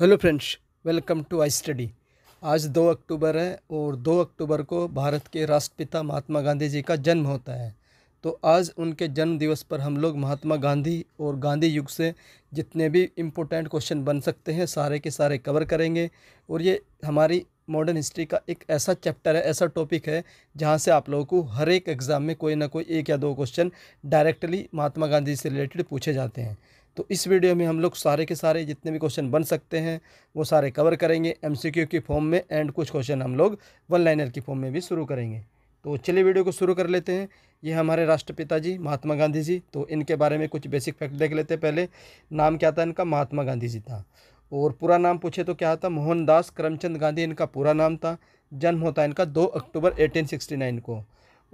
hello friends welcome to I study आज दो अक्टूबर है और दो अक्टूबर को भारत के राष्ट्रपिता महात्मा गांधी जी का जन्म होता है तो आज उनके जन्म दिवस पर हम लोग महात्मा गांधी और गांधी युग से जितने भी इम्पोर्टेंट क्वेश्चन बन सकते हैं सारे के सारे कवर करेंगे और ये हमारी मॉडर्न हिस्ट्री का एक ऐसा चैप्टर है ऐसा टॉपिक है जहाँ से आप लोगों को हर एक एग्ज़ाम में कोई ना कोई एक या दो क्वेश्चन डायरेक्टली महात्मा गांधी से रिलेटेड पूछे जाते हैं तो इस वीडियो में हम लोग सारे के सारे जितने भी क्वेश्चन बन सकते हैं वो सारे कवर करेंगे एमसीक्यू की फॉर्म में एंड कुछ क्वेश्चन हम लोग वन लाइनर की फॉर्म में भी शुरू करेंगे तो चलिए वीडियो को शुरू कर लेते हैं ये हमारे राष्ट्रपिता जी महात्मा गांधी जी तो इनके बारे में कुछ बेसिक फैक्ट देख लेते हैं पहले नाम क्या था इनका महात्मा गांधी जी था और पूरा नाम पूछे तो क्या था मोहनदास करमचंद गांधी इनका पूरा नाम था जन्म होता है इनका दो अक्टूबर नाइन को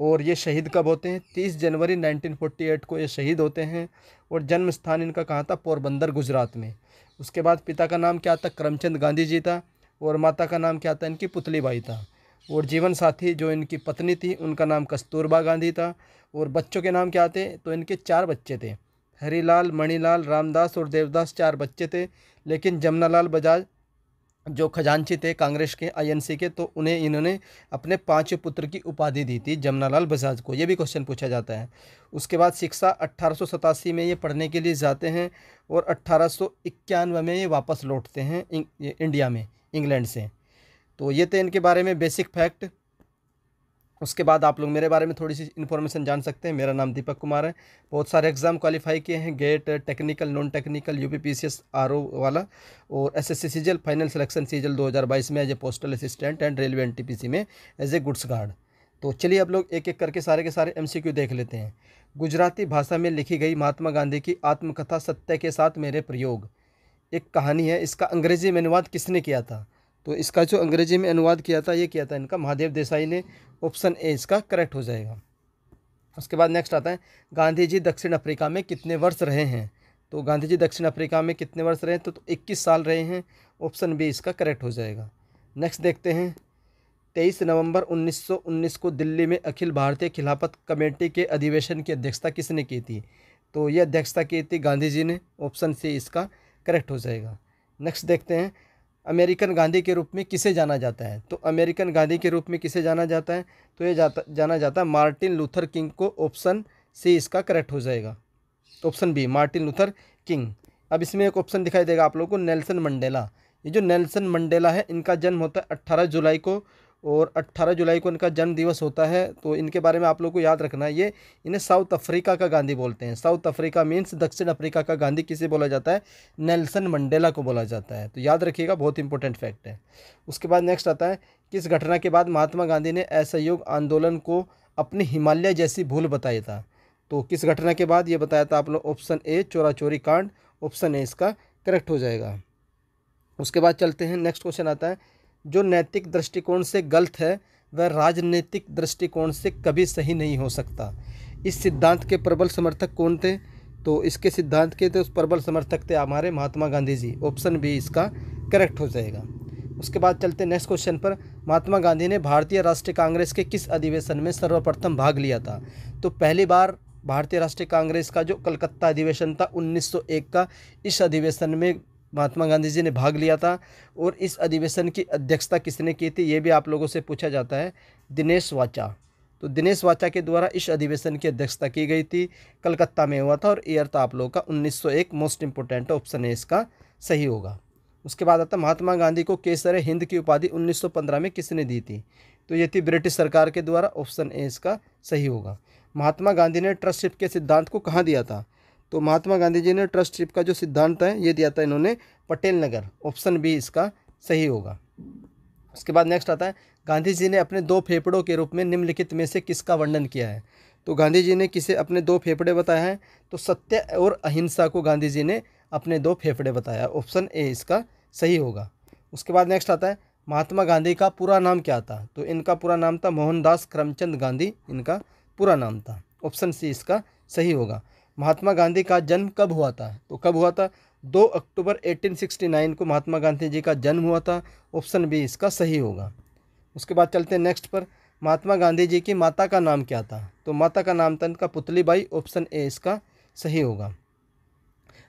और ये शहीद कब होते हैं 30 जनवरी 1948 को ये शहीद होते हैं और जन्म स्थान इनका कहाँ था पोरबंदर गुजरात में उसके बाद पिता का नाम क्या था करमचंद गांधी जी था और माता का नाम क्या था इनकी पुतली बाई था और जीवन साथी जो इनकी पत्नी थी उनका नाम कस्तूरबा गांधी था और बच्चों के नाम क्या थे तो इनके चार बच्चे थे हरीलाल मणिलाल रामदास और देवदास चार बच्चे थे लेकिन जमुनालाल बजाज जो खजांची थे कांग्रेस के आईएनसी के तो उन्हें इन्होंने अपने पांच पुत्र की उपाधि दी थी जमनालाल बजाज को ये भी क्वेश्चन पूछा जाता है उसके बाद शिक्षा अट्ठारह में ये पढ़ने के लिए जाते हैं और अट्ठारह में ये वापस लौटते हैं इंडिया में इंग्लैंड से तो ये थे इनके बारे में बेसिक फैक्ट उसके बाद आप लोग मेरे बारे में थोड़ी सी इन्फॉर्मेशन जान सकते हैं मेरा नाम दीपक कुमार है बहुत सारे एग्ज़ाम क्वालिफाई किए हैं GATE technical non technical U P P C S R O वाला और S S C C G L final selection C G L 2022 में as a postal assistant and railway N T P C में एज ए goods guard तो चलिए आप लोग एक एक करके सारे के सारे एम सी क्यू देख लेते हैं गुजराती भाषा में लिखी गई महात्मा गांधी की आत्मकथा सत्य के साथ मेरे प्रयोग एक कहानी है इसका अंग्रेज़ी में अनुवाद किसने किया था तो इसका जो अंग्रेजी में अनुवाद किया था ये किया था इनका महादेव देसाई ने ऑप्शन ए इसका करेक्ट हो जाएगा उसके बाद नेक्स्ट आता है गांधी जी दक्षिण अफ्रीका में कितने वर्ष रहे हैं तो गांधी जी दक्षिण अफ्रीका में कितने वर्ष रहे हैं तो, तो साल रहे हैं ऑप्शन बी इसका करेक्ट हो जाएगा नेक्स्ट देखते हैं तेईस नवंबर 1919 को दिल्ली में अखिल भारतीय खिलाफत कमेटी के अधिवेशन की अध्यक्षता किसने की थी तो यह अध्यक्षता की थी गांधी जी ने ऑप्शन सी इसका करेक्ट हो जाएगा नेक्स्ट देखते हैं अमेरिकन गांधी के रूप में किसे जाना जाता है तो अमेरिकन गांधी के रूप में किसे जाना जाता है तो ये जाता जाना जाता है मार्टिन लूथर किंग को ऑप्शन सी इसका करेक्ट हो जाएगा तो option B Martin Luther King अब इसमें एक ऑप्शन दिखाई देगा आप लोगों को नेल्सन मंडेला ये जो नेल्सन मंडेला है इनका जन्म होता है अट्ठारह जुलाई को और 18 जुलाई को इनका जन्म दिवस होता है तो इनके बारे में आप लोग को याद रखना है ये इन्हें साउथ अफ्रीका का गांधी बोलते हैं साउथ अफ्रीका मीन्स दक्षिण अफ्रीका का गांधी किसे बोला जाता है नेल्सन मंडेला को बोला जाता है तो याद रखिएगा बहुत इंपॉर्टेंट फैक्ट है उसके बाद नेक्स्ट आता है कि इस घटना के बाद महात्मा गांधी ने असहयोग आंदोलन को अपनी हिमालय जैसी भूल बताया था तो किस घटना के बाद ये बताया था आप लोग ऑप्शन ए चोरा चोरी कांड ऑप्शन ए इसका करेक्ट हो जाएगा उसके बाद चलते हैं नेक्स्ट क्वेश्चन आता है जो नैतिक दृष्टिकोण से गलत है वह राजनीतिक दृष्टिकोण से कभी सही नहीं हो सकता इस सिद्धांत के प्रबल समर्थक कौन थे तो इसके सिद्धांत के थे उस प्रबल समर्थक थे हमारे महात्मा गांधी जी ऑप्शन बी इसका करेक्ट हो जाएगा उसके बाद चलते नेक्स्ट क्वेश्चन पर महात्मा गांधी ने भारतीय राष्ट्रीय कांग्रेस के किस अधिवेशन में सर्वप्रथम भाग लिया था तो पहली बार भारतीय राष्ट्रीय कांग्रेस का जो कलकत्ता अधिवेशन था 1901 का इस अधिवेशन में महात्मा गांधी जी ने भाग लिया था और इस अधिवेशन की अध्यक्षता किसने की थी ये भी आप लोगों से पूछा जाता है दिनेश वाचा तो दिनेश वाचा के द्वारा इस अधिवेशन की अध्यक्षता की गई थी कलकत्ता में हुआ था और ईयर था आप लोगों का 1901 मोस्ट इंपोर्टेंट ऑप्शन है इसका सही होगा उसके बाद आता महात्मा गांधी को केसर हिंद की उपाधि 1915 में किसने दी थी तो ये थी ब्रिटिश सरकार के द्वारा ऑप्शन ए इसका सही होगा महात्मा गांधी ने ट्रस्टशिप के सिद्धांत को कहाँ दिया था तो महात्मा गांधी जी ने ट्रस्ट ट्रिप का जो सिद्धांत है ये दिया था इन्होंने पटेल नगर ऑप्शन बी इसका सही होगा उसके बाद नेक्स्ट आता है गांधी जी ने अपने दो फेफड़ों के रूप में निम्नलिखित में से किसका वर्णन किया है तो गांधी जी ने किसे अपने दो फेफड़े बताए हैं तो सत्य और अहिंसा को गांधी जी ने अपने दो फेफड़े बताया ऑप्शन ए इसका सही होगा उसके बाद नेक्स्ट आता है महात्मा गांधी का पूरा नाम क्या था तो इनका पूरा नाम था मोहनदास करमचंद गांधी इनका पूरा नाम था ऑप्शन सी इसका सही होगा महात्मा गांधी का जन्म कब हुआ था तो कब हुआ था दो अक्टूबर 1869 को महात्मा गांधी जी का जन्म हुआ था ऑप्शन बी इसका सही होगा उसके बाद चलते हैं नेक्स्ट पर महात्मा गांधी जी की माता का नाम क्या था तो माता का नाम था इनका पुतली बाई ऑप्शन ए इसका सही होगा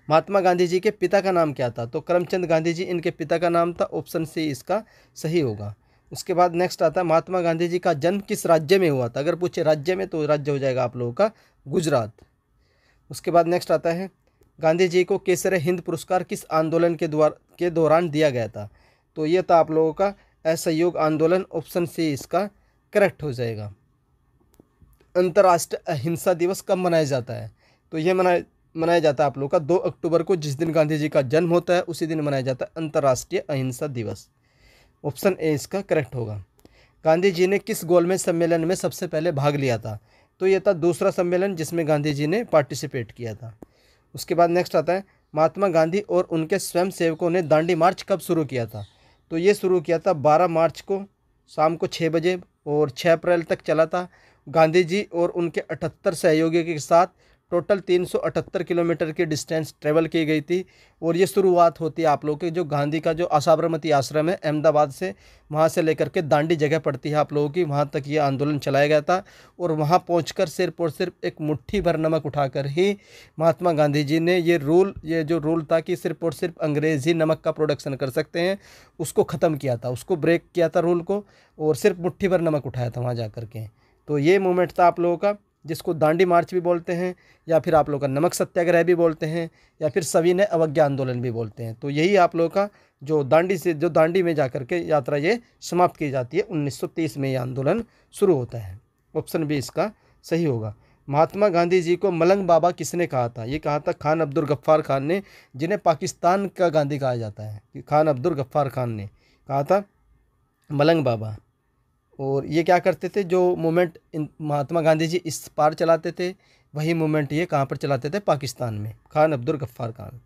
महात्मा गांधी जी के पिता का नाम क्या था तो करमचंद गांधी जी इनके पिता का नाम था ऑप्शन सी इसका सही होगा उसके बाद नेक्स्ट आता है महात्मा गांधी जी का जन्म किस राज्य में हुआ था अगर पूछे राज्य में तो राज्य हो जाएगा आप लोगों का गुजरात उसके बाद नेक्स्ट आता है गांधी जी को केसर हिंद पुरस्कार किस आंदोलन के द्वार के दौरान दिया गया था तो ये था आप लोगों का असहयोग आंदोलन ऑप्शन सी इसका करेक्ट हो जाएगा अंतर्राष्ट्रीय अहिंसा दिवस कब मनाया जाता है तो यह मनाया मनाया जाता है आप लोगों का दो अक्टूबर को जिस दिन गांधी जी का जन्म होता है उसी दिन मनाया जाता है अंतर्राष्ट्रीय अहिंसा दिवस ऑप्शन ए इसका करेक्ट होगा गांधी जी ने किस गोलमेज सम्मेलन में सबसे पहले भाग लिया था तो यह था दूसरा सम्मेलन जिसमें गांधी जी ने पार्टिसिपेट किया था उसके बाद नेक्स्ट आता है महात्मा गांधी और उनके स्वयं सेवकों ने दांडी मार्च कब शुरू किया था तो ये शुरू किया था बारह मार्च को शाम को छः बजे और छः अप्रैल तक चला था गांधी जी और उनके अठहत्तर सहयोगियों के साथ टोटल 378 किलोमीटर की डिस्टेंस ट्रेवल की गई थी और ये शुरुआत होती है आप लोग की जो गांधी का जो असाबरमती आश्रम है अहमदाबाद से वहाँ से लेकर के दांडी जगह पड़ती है आप लोगों की वहाँ तक ये आंदोलन चलाया गया था और वहाँ पहुँच सिर्फ और सिर्फ एक मुट्ठी भर नमक उठाकर ही महात्मा गांधी जी ने ये रूल ये जो रूल था कि सिर्फ और सिर्फ अंग्रेज़ ही नमक का प्रोडक्शन कर सकते हैं उसको ख़त्म किया था उसको ब्रेक किया था रूल को और सिर्फ मुठ्ठी भर नमक उठाया था वहाँ जा कर के तो ये मोमेंट था आप लोगों का जिसको दांडी मार्च भी बोलते हैं या फिर आप लोग का नमक सत्याग्रह भी बोलते हैं या फिर सविनय अवज्ञा आंदोलन भी बोलते हैं तो यही आप लोग का जो दांडी से जो दांडी में जा कर के यात्रा ये समाप्त की जाती है 1930 में ये आंदोलन शुरू होता है ऑप्शन भी इसका सही होगा महात्मा गांधी जी को मलंग बाबा किसने कहा था ये कहा था खान अब्दुल गफ्फार खान ने जिन्हें पाकिस्तान का गांधी कहा जाता है खान अब्दुल गफ्फार खान ने कहा था मलंग बाबा और ये क्या करते थे जो मूवमेंट महात्मा गांधी जी इस पार चलाते थे वही मूवमेंट ये कहाँ पर चलाते थे पाकिस्तान में खान अब्दुल गफ्फार खान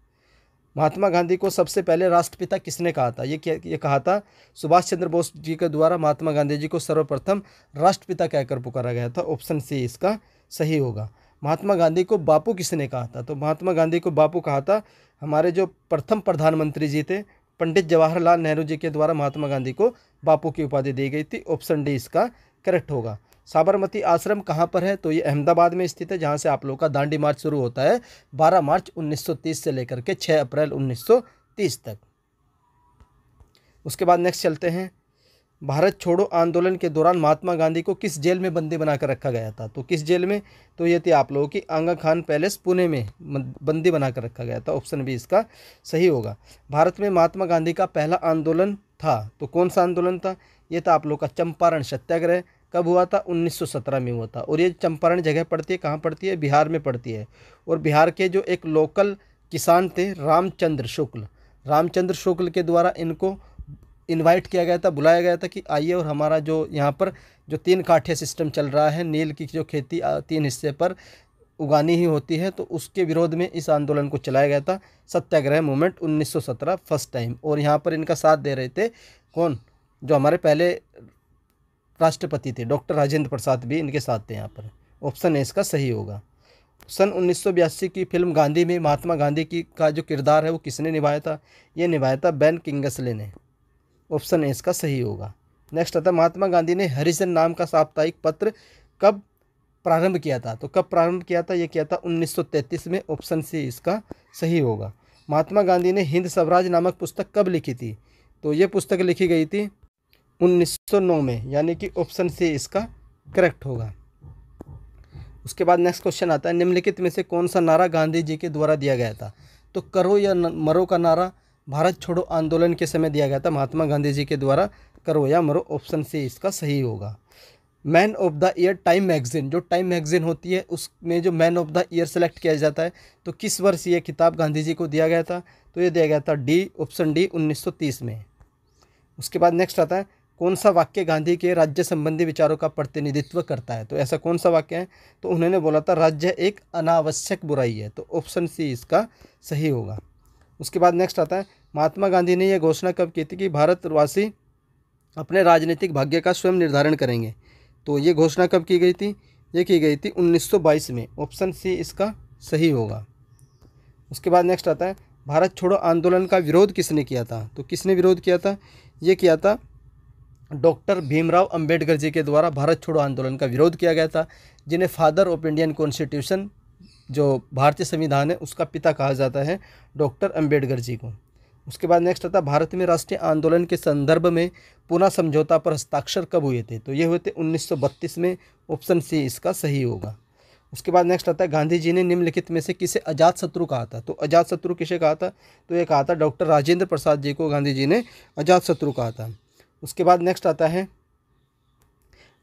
महात्मा गांधी को सबसे पहले राष्ट्रपिता किसने कहा था ये क्या ये कहा था सुभाष चंद्र बोस जी के द्वारा महात्मा गांधी जी को सर्वप्रथम राष्ट्रपिता कहकर पुकारा गया था ऑप्शन सी इसका सही होगा महात्मा गांधी को बापू किसने कहा था तो महात्मा गांधी को बापू कहा था हमारे जो प्रथम प्रधानमंत्री जी थे पंडित जवाहरलाल नेहरू जी के द्वारा महात्मा गांधी को बापू की उपाधि दी गई थी ऑप्शन डी इसका करेक्ट होगा साबरमती आश्रम कहाँ पर है तो ये अहमदाबाद में स्थित है जहाँ से आप लोगों का दांडी मार्च शुरू होता है 12 मार्च 1930 से लेकर के 6 अप्रैल 1930 तक उसके बाद नेक्स्ट चलते हैं भारत छोड़ो आंदोलन के दौरान महात्मा गांधी को किस जेल में बंदी बनाकर रखा गया था तो किस जेल में तो ये थी आप लोगों की आंगा खान पैलेस पुणे में बंदी बनाकर रखा गया था ऑप्शन बी इसका सही होगा भारत में महात्मा गांधी का पहला आंदोलन था तो कौन सा आंदोलन था ये था आप लोगों का चंपारण सत्याग्रह कब हुआ था 1917 में हुआ था और ये चंपारण जगह पड़ती है कहाँ पड़ती है बिहार में पड़ती है और बिहार के जो एक लोकल किसान थे रामचंद्र शुक्ल रामचंद्र शुक्ल के द्वारा इनको इनवाइट किया गया था बुलाया गया था कि आइए और हमारा जो यहाँ पर जो तीन काठिया सिस्टम चल रहा है नील की जो खेती तीन हिस्से पर उगानी ही होती है तो उसके विरोध में इस आंदोलन को चलाया गया था सत्याग्रह मूवमेंट 1917 फर्स्ट टाइम और यहाँ पर इनका साथ दे रहे थे कौन जो हमारे पहले राष्ट्रपति थे डॉक्टर राजेंद्र प्रसाद भी इनके साथ थे यहाँ पर ऑप्शन ए इसका सही होगा सन उन्नीस की फिल्म गांधी में महात्मा गांधी की का जो किरदार है वो किसने निभाया था ये निभाया था बैन किंगसले ने ऑप्शन ए इसका सही होगा नेक्स्ट आता है महात्मा गांधी ने हरिजन नाम का साप्ताहिक पत्र कब प्रारंभ किया था तो कब प्रारंभ किया था यह किया था 1933 में ऑप्शन सी इसका सही होगा महात्मा गांधी ने हिंद स्वराज नामक पुस्तक कब लिखी थी तो ये पुस्तक लिखी गई थी 1909 में यानी कि ऑप्शन सी इसका करेक्ट होगा उसके बाद नेक्स्ट क्वेश्चन आता है निम्नलिखित में से कौन सा नारा गांधी जी के द्वारा दिया गया था तो करो या मरो का नारा भारत छोड़ो आंदोलन के समय दिया गया था महात्मा गांधी जी के द्वारा करो या मरो ऑप्शन सी इसका सही होगा man of the year Time magazine जो टाइम मैगजीन होती है उसमें जो man of the year select किया जाता है तो किस वर्ष ये किताब गांधी जी को दिया गया था तो ये दिया गया था डी ऑप्शन डी 1930 में उसके बाद नेक्स्ट आता है कौन सा वाक्य गांधी के राज्य संबंधी विचारों का प्रतिनिधित्व करता है तो ऐसा कौन सा वाक्य है तो उन्होंने बोला था राज्य एक अनावश्यक बुराई है तो ऑप्शन सी इसका सही होगा उसके बाद नेक्स्ट आता है महात्मा गांधी ने यह घोषणा कब की थी कि भारतवासी अपने राजनीतिक भाग्य का स्वयं निर्धारण करेंगे तो ये घोषणा कब की गई थी ये की गई थी 1922 में ऑप्शन सी इसका सही होगा उसके बाद नेक्स्ट आता है भारत छोड़ो आंदोलन का विरोध किसने किया था तो किसने विरोध किया था ये किया था डॉक्टर भीमराव अंबेडकर जी के द्वारा भारत छोड़ो आंदोलन का विरोध किया गया था जिन्हें फादर ऑफ इंडियन कॉन्स्टिट्यूशन जो भारतीय संविधान है उसका पिता कहा जाता है डॉक्टर अंबेडकर जी को उसके बाद नेक्स्ट आता भारत में राष्ट्रीय आंदोलन के संदर्भ में पुनः समझौता पर हस्ताक्षर कब हुए थे तो ये हुए थे 1932 में ऑप्शन सी इसका सही होगा उसके बाद नेक्स्ट आता है गांधी जी ने निम्नलिखित में से किसे अजात शत्रु कहा था तो अजात शत्रु किसे कहा था तो ये कहा था डॉक्टर राजेंद्र प्रसाद जी को गांधी जी ने अजात शत्रु कहा था उसके बाद नेक्स्ट आता है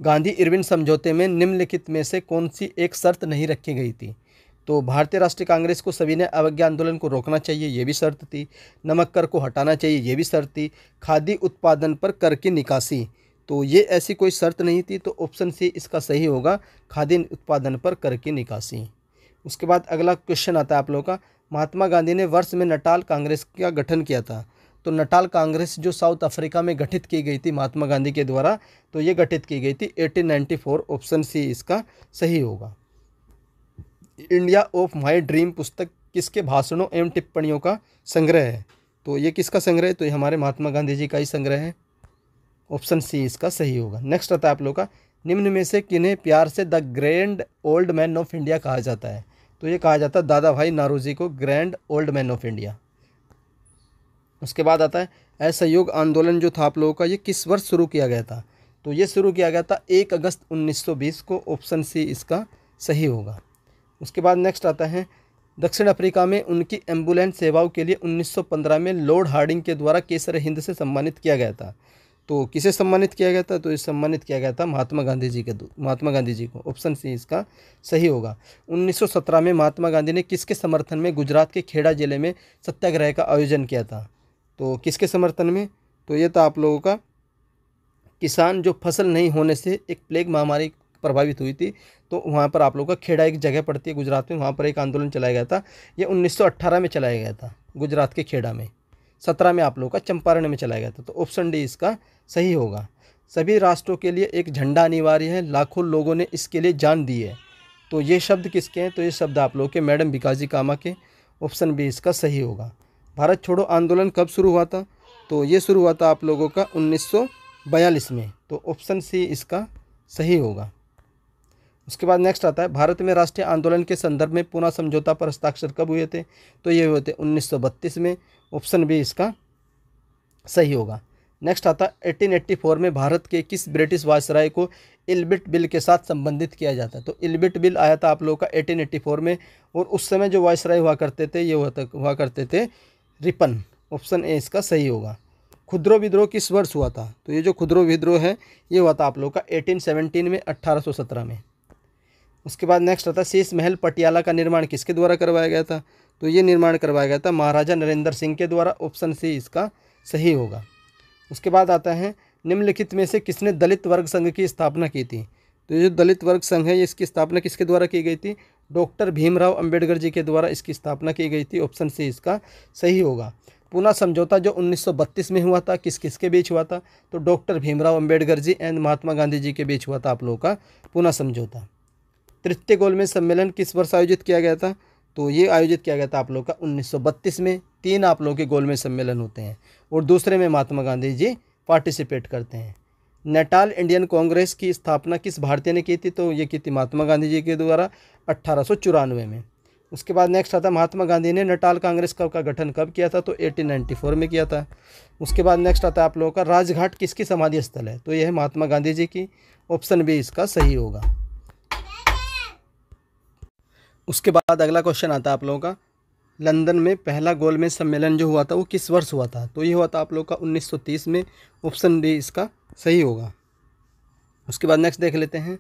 गांधी इरविन समझौते में निम्नलिखित में से कौन सी एक शर्त नहीं रखी गई थी तो भारतीय राष्ट्रीय कांग्रेस को सभी ने अवज्ञा आंदोलन को रोकना चाहिए ये भी शर्त थी नमक कर को हटाना चाहिए ये भी शर्त थी खादी उत्पादन पर कर की निकासी तो ये ऐसी कोई शर्त नहीं थी तो ऑप्शन सी इसका सही होगा खादी उत्पादन पर कर की निकासी उसके बाद अगला क्वेश्चन आता है आप लोगों का महात्मा गांधी ने वर्ष में नटाल कांग्रेस का गठन किया था तो नटाल कांग्रेस जो साउथ अफ्रीका में गठित की गई थी महात्मा गांधी के द्वारा तो ये गठित की गई थी 1894 ऑप्शन सी इसका सही होगा इंडिया ऑफ माई ड्रीम पुस्तक किसके भाषणों एवं टिप्पणियों का संग्रह है तो ये किसका संग्रह है तो ये हमारे महात्मा गांधी जी का ही संग्रह है ऑप्शन सी इसका सही होगा नेक्स्ट आता है आप लोग का निम्न में से किन्हें प्यार से the grand old man of India कहा जाता है तो ये कहा जाता है दादा भाई नारोजी को grand old man of India उसके बाद आता है असहयोग आंदोलन जो था आप लोगों का ये किस वर्ष शुरू किया गया था तो ये शुरू किया गया था एक अगस्त 1920 को ऑप्शन सी इसका सही होगा उसके बाद नेक्स्ट आता है दक्षिण अफ्रीका में उनकी एम्बुलेंस सेवाओं के लिए 1915 में लॉर्ड हार्डिंग के द्वारा केसर हिंद से सम्मानित किया गया था तो किसे सम्मानित किया गया था तो इस सम्मानित किया गया था महात्मा गांधी जी के महात्मा गांधी जी को ऑप्शन सी इसका सही होगा 1917 में महात्मा गांधी ने किसके समर्थन में गुजरात के खेड़ा जिले में सत्याग्रह का आयोजन किया था तो किसके समर्थन में तो ये था आप लोगों का किसान जो फसल नहीं होने से एक प्लेग महामारी प्रभावित हुई थी तो वहाँ पर आप लोग का खेड़ा एक जगह पड़ती है गुजरात में वहाँ पर एक आंदोलन चलाया गया था ये 1918 में चलाया गया था गुजरात के खेड़ा में सत्रह में आप लोग का चंपारण में चलाया गया था तो ऑप्शन डी इसका सही होगा सभी राष्ट्रों के लिए एक झंडा अनिवार्य है लाखों लोगों ने इसके लिए जान दी है तो ये शब्द किसके हैं तो ये शब्द आप लोग के मैडम बिकाजी कामा के ऑप्शन बी इसका सही होगा भारत छोड़ो आंदोलन कब शुरू हुआ था तो ये शुरू हुआ था आप लोगों का 1942 में तो ऑप्शन सी इसका सही होगा उसके बाद नेक्स्ट आता है भारत में राष्ट्रीय आंदोलन के संदर्भ में पुनः समझौता पर हस्ताक्षर कब हुए थे तो ये हुए थे 1932 में ऑप्शन बी इसका सही होगा नेक्स्ट आता है 1884 में भारत के किस ब्रिटिश वायसराय को इलबिट बिल के साथ संबंधित किया जाता है तो इलबिट बिल आया था आप लोगों का 1884 में और उस समय जो वायसराय हुआ करते थे ये हुआ हुआ करते थे रिपन ऑप्शन ए इसका सही होगा खुदरो विद्रोह किस वर्ष हुआ था तो ये जो खुदरो विद्रोह है ये हुआ था आप लोग का एटीन में अट्ठारह में उसके बाद नेक्स्ट आता है शीश महल पटियाला का निर्माण किसके द्वारा करवाया गया था तो ये निर्माण करवाया गया था महाराजा नरेंद्र सिंह के द्वारा ऑप्शन सी इसका सही होगा उसके बाद आता है निम्नलिखित में से किसने दलित वर्ग संघ की स्थापना की थी तो ये जो दलित वर्ग संघ है इसकी स्थापना किसके द्वारा की गई थी डॉक्टर भीमराव अंबेडकर जी के द्वारा इसकी स्थापना की गई थी ऑप्शन सी इसका सही होगा पुनः समझौता जो 1932 में हुआ था किस किस के बीच हुआ था तो डॉक्टर भीमराव अंबेडकर जी एंड महात्मा गांधी जी के बीच हुआ था आप लोगों का पुनः समझौता तृतीय गोलमेज सम्मेलन किस वर्ष आयोजित किया गया था तो ये आयोजित किया गया था आप लोग का 1932 में तीन आप लोगों के गोलमेज सम्मेलन होते हैं और दूसरे में महात्मा गांधी जी पार्टिसिपेट करते हैं नेटाल इंडियन कांग्रेस की स्थापना किस भारतीय ने की थी तो ये की थी महात्मा गांधी जी के द्वारा अट्ठारह में उसके बाद नेक्स्ट आता महात्मा गांधी ने नटाल कांग्रेस कब का गठन कब किया था तो 1894 में किया था उसके बाद नेक्स्ट आता है आप लोगों का राजघाट किसकी समाधि स्थल है तो यह है महात्मा गांधी जी की ऑप्शन बी इसका सही होगा उसके बाद अगला क्वेश्चन आता है आप लोगों का लंदन में पहला गोलमेज सम्मेलन जो हुआ था वो किस वर्ष हुआ था तो ये हुआ था आप लोग का 1930 में ऑप्शन डी इसका सही होगा उसके बाद नेक्स्ट देख लेते हैं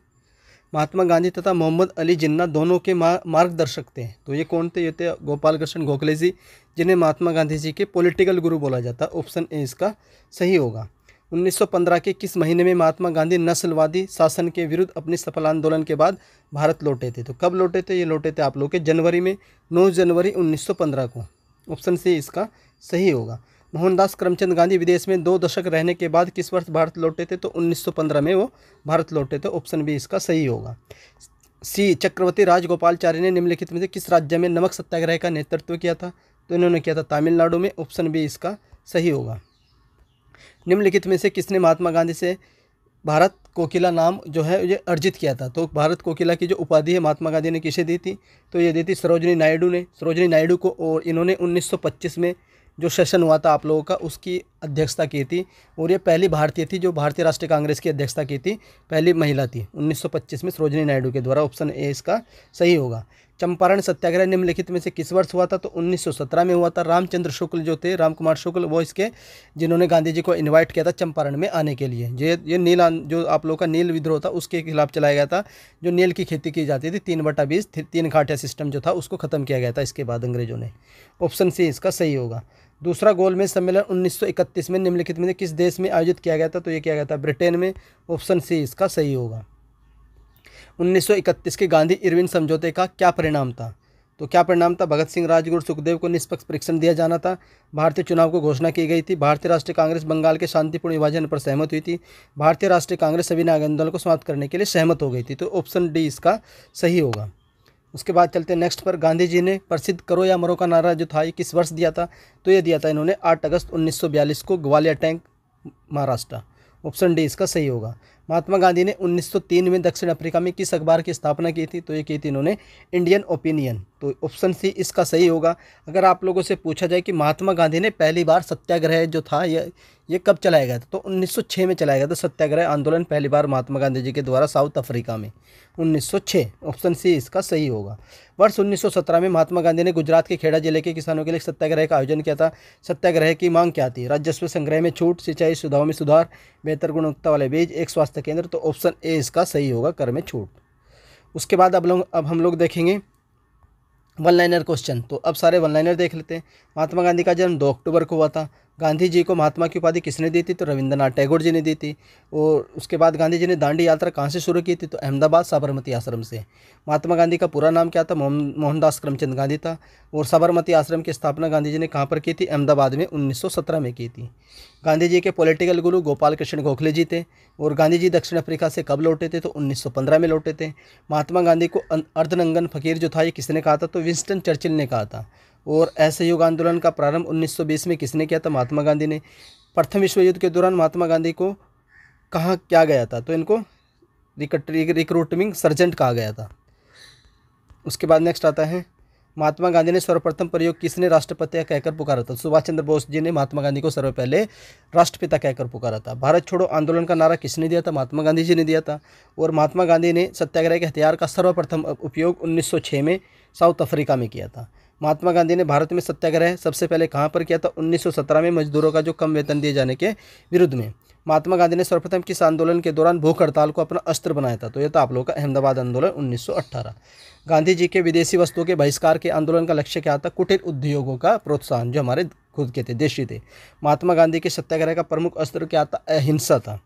महात्मा गांधी तथा मोहम्मद अली जिन्ना दोनों के मार्गदर्शक थे तो ये कौन थे ये थे गोपाल कृष्ण गोखले जी जिन्हें महात्मा गांधी जी के पॉलिटिकल गुरु बोला जाता ऑप्शन ए इसका सही होगा 1915 के किस महीने में महात्मा गांधी नस्लवादी शासन के विरुद्ध अपने सफल आंदोलन के बाद भारत लौटे थे तो कब लौटे थे ये लौटे थे आप लोग के जनवरी में 9 जनवरी 1915 को ऑप्शन सी इसका सही होगा मोहनदास करमचंद गांधी विदेश में दो दशक रहने के बाद किस वर्ष भारत लौटे थे तो 1915 में वो भारत लौटे थे ऑप्शन बी इसका सही होगा सी चक्रवर्ती राजगोपालचार्य ने निम्नलिखित में से किस राज्य में नमक सत्याग्रह का नेतृत्व किया था तो इन्होंने किया था तमिलनाडु में ऑप्शन बी इसका सही होगा निम्नलिखित में से किसने महात्मा गांधी से भारत कोकिला नाम जो है ये अर्जित किया था तो भारत कोकिला की जो उपाधि है महात्मा गांधी ने किसे दी थी तो ये दी थी सरोजनी नायडू ने सरोजनी नायडू को और इन्होंने 1925 में जो सेशन हुआ था आप लोगों का उसकी अध्यक्षता की थी और ये पहली भारतीय थी जो भारतीय राष्ट्रीय कांग्रेस की अध्यक्षता की थी पहली महिला थी 1925 में सरोजनी नायडू के द्वारा ऑप्शन ए इसका सही होगा चंपारण सत्याग्रह निम्नलिखित में से किस वर्ष हुआ था तो 1917 में हुआ था रामचंद्र शुक्ल जो थे राम कुमार शुक्ल वो इसके जिन्होंने गांधी जी को इनवाइट किया था चंपारण में आने के लिए ये ये नील जो आप लोगों का नील विद्रोह था उसके खिलाफ चलाया गया था जो नील की खेती की जाती थी तीन बटा बीस तीन घाटिया सिस्टम जो था उसको ख़त्म किया गया था इसके बाद अंग्रेजों ने ऑप्शन सी इसका सही होगा दूसरा गोलमेज सम्मेलन उन्नीस में निम्नलिखित में किस देश में आयोजित किया गया था तो ये किया गया था ब्रिटेन में ऑप्शन सी इसका सही होगा 1931 के गांधी इरविन समझौते का क्या परिणाम था तो क्या परिणाम था भगत सिंह राजगुरु सुखदेव को निष्पक्ष परीक्षण दिया जाना था भारतीय चुनाव को घोषणा की गई थी भारतीय राष्ट्रीय कांग्रेस बंगाल के शांतिपूर्ण विभाजन पर सहमत हुई थी भारतीय राष्ट्रीय कांग्रेस सभी नाग आंदोलन को समाप्त करने के लिए सहमत हो गई थी तो ऑप्शन डी इसका सही होगा उसके बाद चलते नेक्स्ट पर गांधी जी ने प्रसिद्ध करो या मरो का नारा जो था ये किस वर्ष दिया था तो ये दिया था इन्होंने 8 अगस्त 1942 को Gwalior tank Maharashtra option D इसका सही होगा महात्मा गांधी ने 1903 में दक्षिण अफ्रीका में किस अखबार की स्थापना की थी तो ये की थी इन्होंने इंडियन ओपिनियन तो ऑप्शन सी इसका सही होगा अगर आप लोगों से पूछा जाए कि महात्मा गांधी ने पहली बार सत्याग्रह जो था यह ये कब चलाया गया था तो 1906 में चलाया गया तो था सत्याग्रह आंदोलन पहली बार महात्मा गांधी जी के द्वारा साउथ अफ्रीका में 1906 ऑप्शन सी इसका सही होगा वर्ष 1917 में महात्मा गांधी ने गुजरात के खेड़ा जिले के किसानों के लिए सत्याग्रह का आयोजन किया था सत्याग्रह की मांग क्या थी राजस्व संग्रह में छूट सिंचाई सुविधाओं में सुधार बेहतर गुणवत्ता वाले बीज एक स्वास्थ्य केंद्र तो ऑप्शन ए इसका सही होगा कर में छूट उसके बाद अब लोग अब हम लोग देखेंगे वन लाइनर क्वेश्चन तो अब सारे वन लाइनर देख लेते हैं महात्मा गांधी का जन्म दो अक्टूबर को हुआ था गांधी जी को महात्मा की उपाधि किसने दी थी तो रविंद्रनाथ टैगोर जी ने दी थी और उसके बाद गांधी जी ने दांडी यात्रा कहाँ से शुरू की थी तो अहमदाबाद साबरमती आश्रम से महात्मा गांधी का पूरा नाम क्या था मोहनदास करमचंद गांधी था और साबरमती आश्रम की स्थापना गांधी जी ने कहाँ पर की थी अहमदाबाद में उन्नीस में की थी गांधी जी के पॉलिटिकल गुरु गोपाल कृष्ण गोखले जी थे और गांधी जी दक्षिण अफ्रीका से कब लौटे थे तो 1915 में लौटे थे महात्मा गांधी को अर्धनंगन फकीर जो था ये किसने कहा था तो विंस्टन चर्चिल ने कहा था और असहयोग आंदोलन का प्रारंभ 1920 में किसने किया था महात्मा गांधी ने प्रथम विश्व युद्ध के दौरान महात्मा गांधी को कहाँ क्या गया था तो इनको रिक्रूटमिंग सर्जेंट कहा गया था उसके बाद नेक्स्ट आता है महात्मा गांधी ने सर्वप्रथम प्रयोग किसने राष्ट्रपति कहकर पुकारा था सुभाष चंद्र बोस जी ने महात्मा गांधी को पहले राष्ट्रपिता कहकर पुकारा था भारत छोड़ो आंदोलन का नारा किसने दिया था महात्मा गांधी जी ने दिया था और महात्मा गांधी ने सत्याग्रह के हथियार का सर्वप्रथम उपयोग 1906 में साउथ अफ्रीका में किया था महात्मा गांधी ने भारत में सत्याग्रह सबसे पहले कहाँ पर किया था 1917 में मजदूरों का जो कम वेतन दिए जाने के विरुद्ध में महात्मा गांधी ने सर्वप्रथम किस आंदोलन के दौरान भूख हड़ताल को अपना अस्त्र बनाया था तो यह था आप लोगों का अहमदाबाद आंदोलन उन्नीस गांधी जी के विदेशी वस्तुओं के बहिष्कार के आंदोलन का लक्ष्य क्या था कुटीर उद्योगों का प्रोत्साहन जो हमारे खुद के थे देशी थे महात्मा गांधी के सत्याग्रह का प्रमुख अस्त्र क्या था अहिंसा था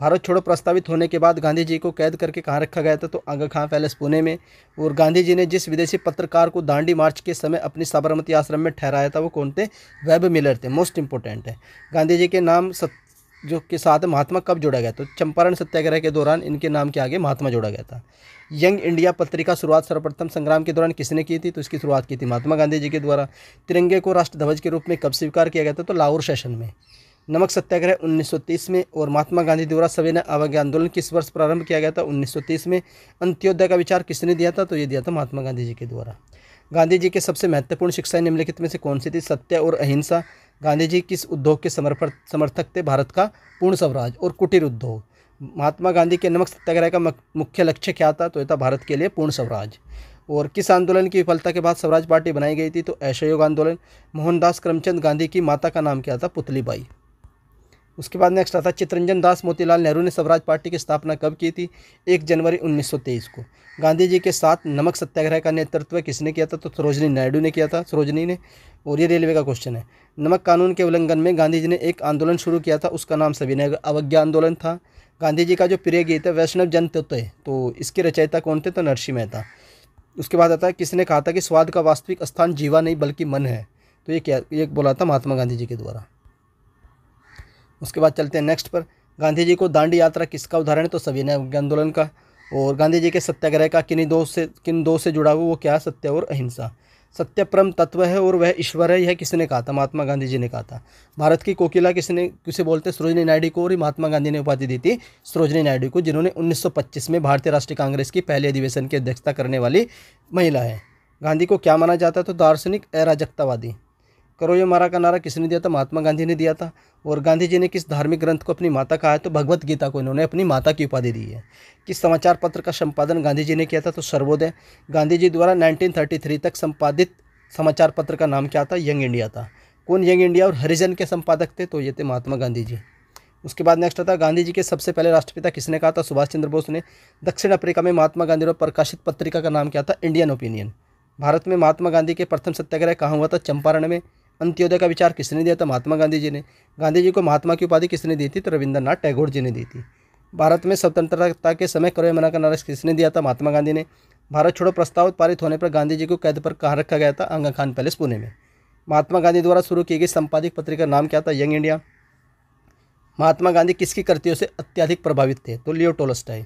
भारत छोड़ो प्रस्तावित होने के बाद गांधी जी को कैद करके कहाँ रखा गया था तो आगा खां पैलेस पुणे में और गांधी जी ने जिस विदेशी पत्रकार को दांडी मार्च के समय अपनी साबरमती आश्रम में ठहराया था वो कौन थे वेब मिलर थे मोस्ट इंपॉर्टेंट है गांधी जी के नाम सत जो के साथ महात्मा कब जोड़ा गया तो चंपारण सत्याग्रह के दौरान इनके नाम के आगे महात्मा जोड़ा गया था यंग इंडिया पत्रिका शुरुआत सर्वप्रथम संग्राम के दौरान किसने की थी तो इसकी शुरुआत की थी महात्मा गांधी जी के द्वारा तिरंगे को राष्ट्र ध्वज के रूप में कब स्वीकार किया गया था तो लाहौर सेशन में नमक सत्याग्रह 1930 में और महात्मा गांधी द्वारा सविनय अवज्ञा आंदोलन किस वर्ष प्रारंभ किया गया था 1930 में अंत्योदय का विचार किसने दिया था तो ये दिया था महात्मा गांधी जी के द्वारा गांधी जी के सबसे महत्वपूर्ण शिक्षाएं निम्नलिखित में से कौन सी थी सत्य और अहिंसा गांधी जी किस उद्योग के समर्पण समर्थक थे भारत का पूर्ण स्वराज और कुटीर उद्योग महात्मा गांधी के नमक सत्याग्रह का मुख्य लक्ष्य क्या था तो ये था भारत के लिए पूर्ण स्वराज और किस आंदोलन की विफलता के बाद स्वराज पार्टी बनाई गई थी तो असहयोग आंदोलन मोहनदास करमचंद गांधी की माता का नाम क्या था पुतलीबाई उसके बाद नेक्स्ट आता चित्रंजन दास मोतीलाल नेहरू ने स्वराज पार्टी की स्थापना कब की थी एक जनवरी 1923 को गांधी जी के साथ नमक सत्याग्रह का नेतृत्व किसने किया था तो सरोजनी नायडू ने किया था सरोजनी ने और ये रेलवे का क्वेश्चन है नमक कानून के उल्लंघन में गांधी जी ने एक आंदोलन शुरू किया था उसका नाम सविनय अवज्ञा आंदोलन था गांधी जी का जो प्रिय गीत है वैष्णव जन तोते तो इसके रचयिता कौन थे तो नरसिंह मेहता उसके बाद आता है किसने कहा था कि स्वाद का वास्तविक स्थान जीवा नहीं बल्कि मन है तो ये क्या ये बोला था महात्मा गांधी जी के द्वारा उसके बाद चलते हैं नेक्स्ट पर गांधी जी को दांडी यात्रा किसका उदाहरण है तो सविनय आंदोलन का और गांधी जी के सत्याग्रह का किन्हीं दो से किन दो से जुड़ा हुआ वो क्या सत्य और अहिंसा सत्य परम तत्व है और वह ईश्वर है यह किसने कहा था महात्मा गांधी जी ने कहा था भारत की कोकिला किसने किसे बोलते हैं सरोजनी नायडू को और महात्मा गांधी ने उपाधि दी थी सरोजनी नायडू को जिन्होंने 1925 में भारतीय राष्ट्रीय कांग्रेस की पहले अधिवेशन की अध्यक्षता करने वाली महिला है गांधी को क्या माना जाता है तो दार्शनिक अराजकतावादी करो ये मारा का नारा किसने दिया था महात्मा गांधी ने दिया था और गांधी जी ने किस धार्मिक ग्रंथ को अपनी माता कहा है तो भगवत गीता को इन्होंने अपनी माता की उपाधि दी है किस समाचार पत्र का संपादन गांधी जी ने किया था तो सर्वोदय गांधी जी द्वारा 1933 तक संपादित समाचार पत्र का नाम क्या था यंग इंडिया था कौन यंग इंडिया और हरिजन के संपादक थे तो ये थे महात्मा गांधी जी उसके बाद नेक्स्ट आता गांधी जी के सबसे पहले राष्ट्रपिता किसने कहा था सुभाष चंद्र बोस ने दक्षिण अफ्रीका में महात्मा गांधी द्वारा प्रकाशित पत्रिका का नाम क्या था इंडियन ओपिनियन भारत में महात्मा गांधी के प्रथम सत्याग्रह कहाँ हुआ था चंपारण में अंत्योदय का विचार किसने दिया था महात्मा गांधी जी ने गांधी जी को महात्मा की उपाधि किसने दी थी तो रविंद्रनाथ टैगोर जी ने दी थी भारत में स्वतंत्रता के समय करोय मना का नारा किसने दिया था महात्मा गांधी ने भारत छोड़ो प्रस्ताव पारित होने पर गांधी जी को कैद पर कहाँ रखा गया था आंगा खान पैलेस पुणे में महात्मा गांधी द्वारा शुरू की गई संपादिक पत्रिका नाम क्या था यंग इंडिया महात्मा गांधी किसकी कृतियों से अत्याधिक प्रभावित थे तो लियो टोलस्टाई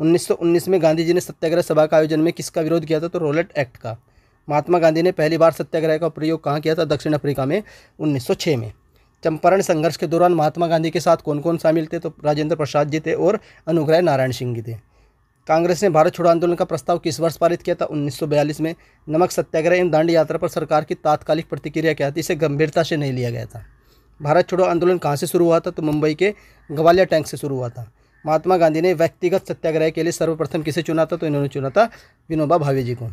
1919 में गांधी जी ने सत्याग्रह सभा का आयोजन में किसका विरोध किया था तो रोलेट एक्ट का महात्मा गांधी ने पहली बार सत्याग्रह का प्रयोग कहाँ किया था दक्षिण अफ्रीका में 1906 में चंपारण संघर्ष के दौरान महात्मा गांधी के साथ कौन कौन शामिल थे तो राजेंद्र प्रसाद जी थे और अनुग्रह नारायण सिंह जी थे कांग्रेस ने भारत छोड़ो आंदोलन का प्रस्ताव किस वर्ष पारित किया था 1942 में नमक सत्याग्रह एवं दांडी यात्रा पर सरकार की तात्कालिक प्रतिक्रिया क्या थी इसे गंभीरता से नहीं लिया गया था भारत छोड़ो आंदोलन कहाँ से शुरू हुआ था तो मुंबई के ग्वालिया टैंक से शुरू हुआ था महात्मा गांधी ने व्यक्तिगत सत्याग्रह के लिए सर्वप्रथम किसे चुना था तो इन्होंने चुना था विनोबा भावे जी को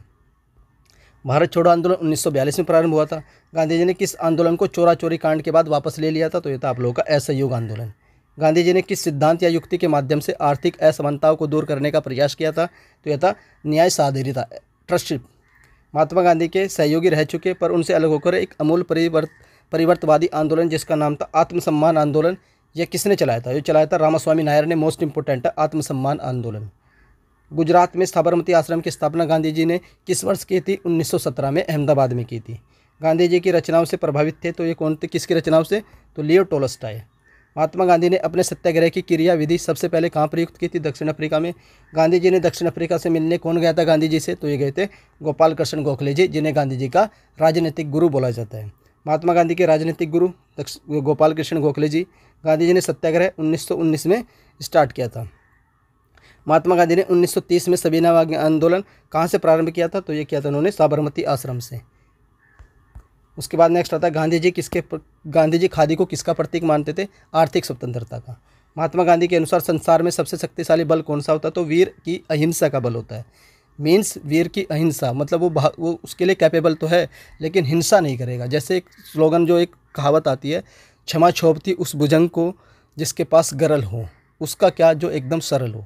भारत छोड़ो आंदोलन 1942 में प्रारंभ हुआ था गांधी जी ने किस आंदोलन को चोरा चोरी कांड के बाद वापस ले लिया था तो ये था आप लोगों का असहयोग आंदोलन गांधी जी ने किस सिद्धांत या युक्ति के माध्यम से आर्थिक असमानताओं को दूर करने का प्रयास किया था तो यह था न्याय साधरिता ट्रस्टशिप महात्मा गांधी के सहयोगी रह चुके पर उनसे अलग होकर एक अमूल परिवर्त परिवर्तवादी आंदोलन जिसका नाम था आत्मसम्मान आंदोलन यह किसने चलाया था ये चलाया था रामास्वामी नायर ने मोस्ट इंपोर्टेंट आत्मसम्मान आंदोलन गुजरात में साबरमती आश्रम की स्थापना गांधी जी ने किस वर्ष की थी 1917 में अहमदाबाद में की थी गांधी जी की रचनाओं से प्रभावित थे तो ये कौन थे किसकी रचनाओं से तो लियो टोलस्टाए महात्मा गांधी ने अपने सत्याग्रह की क्रिया विधि सबसे पहले कहाँ प्रयुक्त की थी दक्षिण अफ्रीका में गांधी जी ने दक्षिण अफ्रीका से मिलने कौन गया था गांधी जी से तो ये गए थे गोपाल कृष्ण गोखले जी जिन्हें गांधी जी का राजनीतिक गुरु बोला जाता है महात्मा गांधी के राजनीतिक गुरु गोपाल कृष्ण गोखले जी गांधी जी ने सत्याग्रह 1919 में स्टार्ट किया था महात्मा गांधी ने 1930 में सबीना आंदोलन कहाँ से प्रारंभ किया था तो ये किया था उन्होंने साबरमती आश्रम से उसके बाद नेक्स्ट आता है गांधी जी किसके गांधी जी खादी को किसका प्रतीक मानते थे आर्थिक स्वतंत्रता का महात्मा गांधी के अनुसार संसार में सबसे शक्तिशाली बल कौन सा होता है तो वीर की अहिंसा का बल होता है मीन्स वीर की अहिंसा मतलब वो वो उसके लिए कैपेबल तो है लेकिन हिंसा नहीं करेगा जैसे एक स्लोगन जो एक कहावत आती है क्षमा छोपती उस भुजंग को जिसके पास गरल हो उसका क्या जो एकदम सरल हो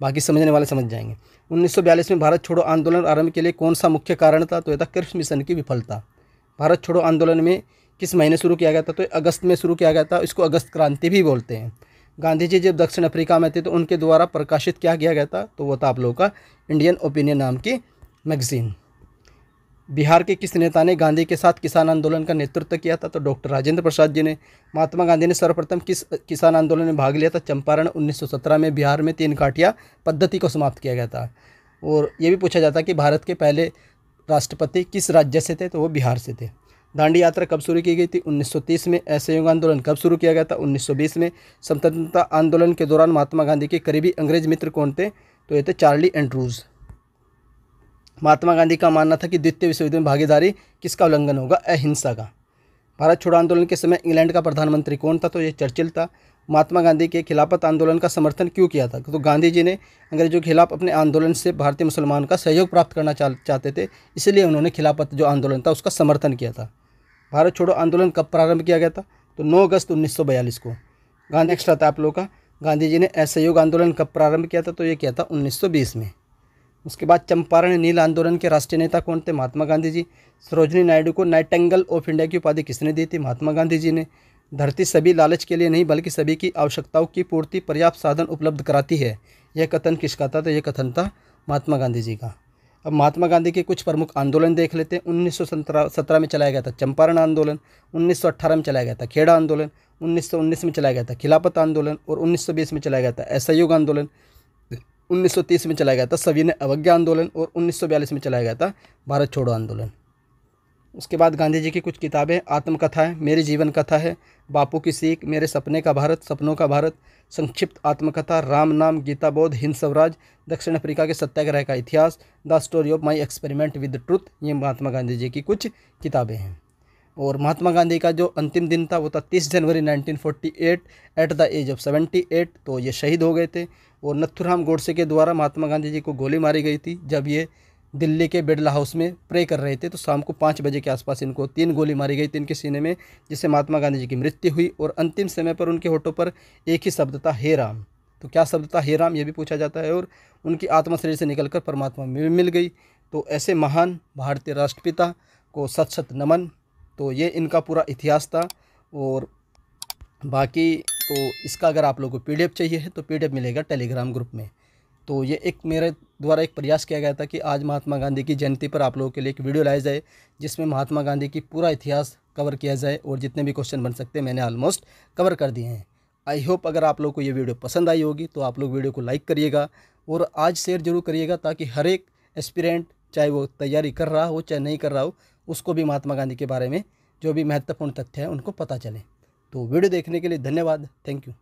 बाकी समझने वाले समझ जाएंगे 1942 में भारत छोड़ो आंदोलन आरंभ के लिए कौन सा मुख्य कारण था तो यह था क्रिप्स मिशन की विफलता भारत छोड़ो आंदोलन में किस महीने शुरू किया गया था तो अगस्त में शुरू किया गया था इसको अगस्त क्रांति भी बोलते हैं गांधी जी जब दक्षिण अफ्रीका में थे तो उनके द्वारा प्रकाशित क्या किया गया था तो वो था आप लोगों का इंडियन ओपिनियन नाम की मैगज़ीन बिहार के किस नेता ने गांधी के साथ किसान आंदोलन का नेतृत्व किया था तो डॉक्टर राजेंद्र प्रसाद जी ने महात्मा गांधी ने सर्वप्रथम किस किसान आंदोलन में भाग लिया था चंपारण 1917 में बिहार में तीन काठिया पद्धति को समाप्त किया गया था और ये भी पूछा जाता कि भारत के पहले राष्ट्रपति किस राज्य से थे तो वो बिहार से थे दांडी यात्रा कब शुरू की गई थी 1930 में असहयोग आंदोलन कब शुरू किया गया था 1920 में स्वतंत्रता आंदोलन के दौरान महात्मा गांधी के करीबी अंग्रेज मित्र कौन थे तो ये थे चार्ली एंड्रूज़ महात्मा गांधी का मानना था कि द्वितीय विश्व युद्ध में भागीदारी किसका उल्लंघन होगा अहिंसा का भारत छोड़ो आंदोलन के समय इंग्लैंड का प्रधानमंत्री कौन था तो ये चर्चिल था महात्मा गांधी के खिलाफत आंदोलन का समर्थन क्यों किया था तो गांधी जी ने अंग्रेजों के खिलाफ अपने आंदोलन से भारतीय मुसलमान का सहयोग प्राप्त करना चाहते थे इसलिए उन्होंने खिलाफत जो आंदोलन था उसका समर्थन किया था भारत छोड़ो आंदोलन कब प्रारंभ किया गया था तो 9 अगस्त 1942 को गांधी एक्स्ट्रा था आप लोगों का गांधी जी ने असहयोग आंदोलन कब प्रारंभ किया था तो ये किया था उन्नीस में उसके बाद चंपारण नील आंदोलन के राष्ट्रीय नेता कौन थे महात्मा गांधी जी सरोजनी नायडू को नाइटेंगल ऑफ इंडिया की उपाधि किसने दी थी महात्मा गांधी जी ने धरती सभी लालच के लिए नहीं बल्कि सभी की आवश्यकताओं की पूर्ति पर्याप्त साधन उपलब्ध कराती है यह कथन किसका था तो यह कथन था महात्मा गांधी जी का अब महात्मा गांधी के कुछ प्रमुख आंदोलन देख लेते हैं उन्नीस सत्रह में चलाया गया था चंपारण आंदोलन 1918 में चलाया गया था खेड़ा आंदोलन 1919 में चलाया गया था खिलापत आंदोलन और 1920 में चलाया गया था असहयोग आंदोलन 1930 में चलाया गया था सविनय अवज्ञा आंदोलन और 1942 में चलाया गया था भारत छोड़ो आंदोलन उसके बाद गांधी जी की कुछ किताबें आत्मकथाएँ मेरे जीवन कथा है बापू की सीख मेरे सपने का भारत सपनों का भारत संक्षिप्त आत्मकथा राम नाम गीता बोध हिंद स्वराज दक्षिण अफ्रीका के सत्याग्रह का इतिहास the story of my experiment with truth ये महात्मा गांधी जी की कुछ किताबें हैं और महात्मा गांधी का जो अंतिम दिन था वो था 30 जनवरी 1948 एट द एज ऑफ 78 तो ये शहीद हो गए थे और नथुराम गोडसे के द्वारा महात्मा गांधी जी को गोली मारी गई थी जब ये दिल्ली के बिड़ला हाउस में प्रे कर रहे थे तो शाम को पाँच बजे के आसपास इनको तीन गोली मारी गई थी इनके सीने में जिससे महात्मा गांधी जी की मृत्यु हुई और अंतिम समय पर उनके होटों पर एक ही शब्द था हे राम तो क्या शब्द था हे राम ये भी पूछा जाता है और उनकी आत्मा शरीर से निकलकर परमात्मा में मिल गई तो ऐसे महान भारतीय राष्ट्रपिता को सत सत नमन तो ये इनका पूरा इतिहास था और बाकी तो इसका अगर आप लोगों को पीडीएफ चाहिए है तो पीडीएफ मिलेगा टेलीग्राम ग्रुप में तो ये एक मेरे द्वारा एक प्रयास किया गया था कि आज महात्मा गांधी की जयंती पर आप लोगों के लिए एक वीडियो लाया जाए जिसमें महात्मा गांधी की पूरा इतिहास कवर किया जाए और जितने भी क्वेश्चन बन सकते हैं मैंने ऑलमोस्ट कवर कर दिए हैं आई होप अगर आप लोग को ये वीडियो पसंद आई होगी तो आप लोग वीडियो को लाइक करिएगा और आज शेयर जरूर करिएगा ताकि हर एक एस्पिरेंट चाहे वो तैयारी कर रहा हो चाहे नहीं कर रहा हो उसको भी महात्मा गांधी के बारे में जो भी महत्वपूर्ण तथ्य है उनको पता चले तो वीडियो देखने के लिए धन्यवाद थैंक यू